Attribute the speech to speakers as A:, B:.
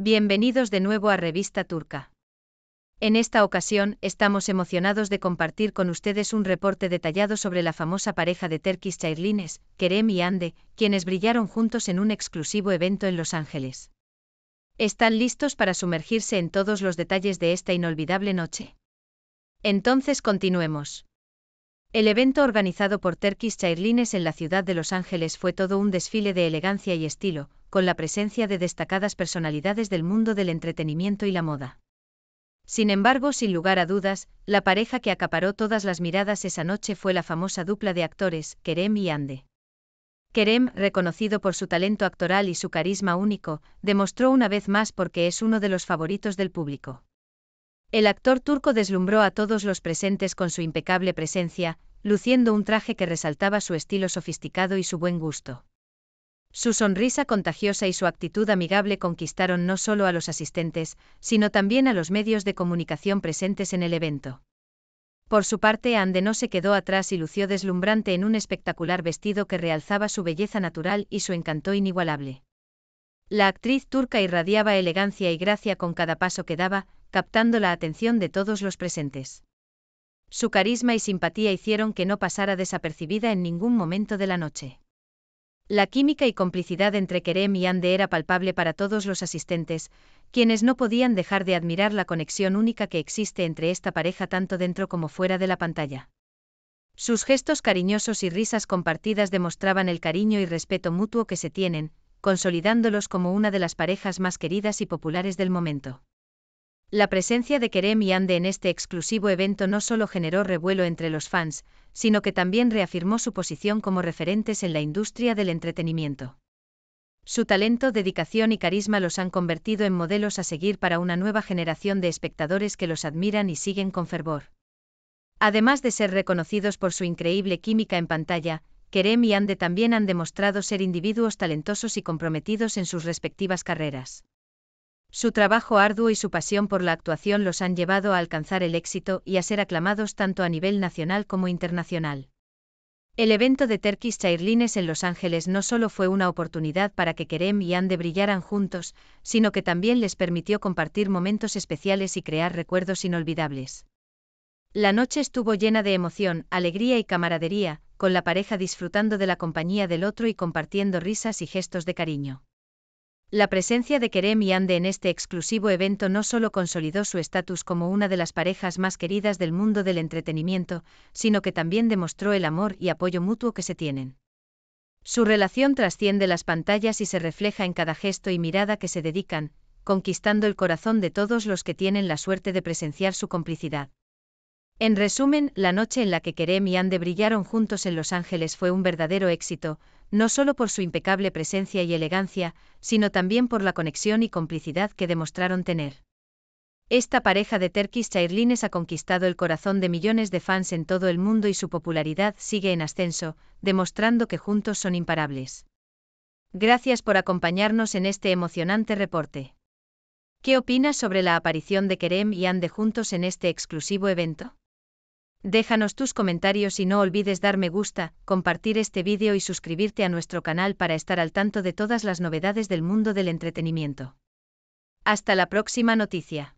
A: Bienvenidos de nuevo a Revista Turca. En esta ocasión, estamos emocionados de compartir con ustedes un reporte detallado sobre la famosa pareja de Turkish Chairlines, Kerem y Ande, quienes brillaron juntos en un exclusivo evento en Los Ángeles. ¿Están listos para sumergirse en todos los detalles de esta inolvidable noche? Entonces continuemos. El evento organizado por Turkish Airlines en la ciudad de Los Ángeles fue todo un desfile de elegancia y estilo, con la presencia de destacadas personalidades del mundo del entretenimiento y la moda. Sin embargo, sin lugar a dudas, la pareja que acaparó todas las miradas esa noche fue la famosa dupla de actores, Kerem y Ande. Kerem, reconocido por su talento actoral y su carisma único, demostró una vez más por qué es uno de los favoritos del público. El actor turco deslumbró a todos los presentes con su impecable presencia, luciendo un traje que resaltaba su estilo sofisticado y su buen gusto. Su sonrisa contagiosa y su actitud amigable conquistaron no solo a los asistentes, sino también a los medios de comunicación presentes en el evento. Por su parte, Ande no se quedó atrás y lució deslumbrante en un espectacular vestido que realzaba su belleza natural y su encanto inigualable. La actriz turca irradiaba elegancia y gracia con cada paso que daba, captando la atención de todos los presentes. Su carisma y simpatía hicieron que no pasara desapercibida en ningún momento de la noche. La química y complicidad entre Kerem y Ande era palpable para todos los asistentes, quienes no podían dejar de admirar la conexión única que existe entre esta pareja tanto dentro como fuera de la pantalla. Sus gestos cariñosos y risas compartidas demostraban el cariño y respeto mutuo que se tienen, consolidándolos como una de las parejas más queridas y populares del momento. La presencia de Kerem y Ande en este exclusivo evento no solo generó revuelo entre los fans, sino que también reafirmó su posición como referentes en la industria del entretenimiento. Su talento, dedicación y carisma los han convertido en modelos a seguir para una nueva generación de espectadores que los admiran y siguen con fervor. Además de ser reconocidos por su increíble química en pantalla, Kerem y Ande también han demostrado ser individuos talentosos y comprometidos en sus respectivas carreras. Su trabajo arduo y su pasión por la actuación los han llevado a alcanzar el éxito y a ser aclamados tanto a nivel nacional como internacional. El evento de Turkish Airlines en Los Ángeles no solo fue una oportunidad para que Kerem y Ande brillaran juntos, sino que también les permitió compartir momentos especiales y crear recuerdos inolvidables. La noche estuvo llena de emoción, alegría y camaradería, con la pareja disfrutando de la compañía del otro y compartiendo risas y gestos de cariño. La presencia de Kerem y Ande en este exclusivo evento no solo consolidó su estatus como una de las parejas más queridas del mundo del entretenimiento, sino que también demostró el amor y apoyo mutuo que se tienen. Su relación trasciende las pantallas y se refleja en cada gesto y mirada que se dedican, conquistando el corazón de todos los que tienen la suerte de presenciar su complicidad. En resumen, la noche en la que Kerem y Ande brillaron juntos en Los Ángeles fue un verdadero éxito, no solo por su impecable presencia y elegancia, sino también por la conexión y complicidad que demostraron tener. Esta pareja de Turkish chairlines ha conquistado el corazón de millones de fans en todo el mundo y su popularidad sigue en ascenso, demostrando que juntos son imparables. Gracias por acompañarnos en este emocionante reporte. ¿Qué opinas sobre la aparición de Kerem y Ande juntos en este exclusivo evento? Déjanos tus comentarios y no olvides dar me gusta, compartir este vídeo y suscribirte a nuestro canal para estar al tanto de todas las novedades del mundo del entretenimiento. Hasta la próxima noticia.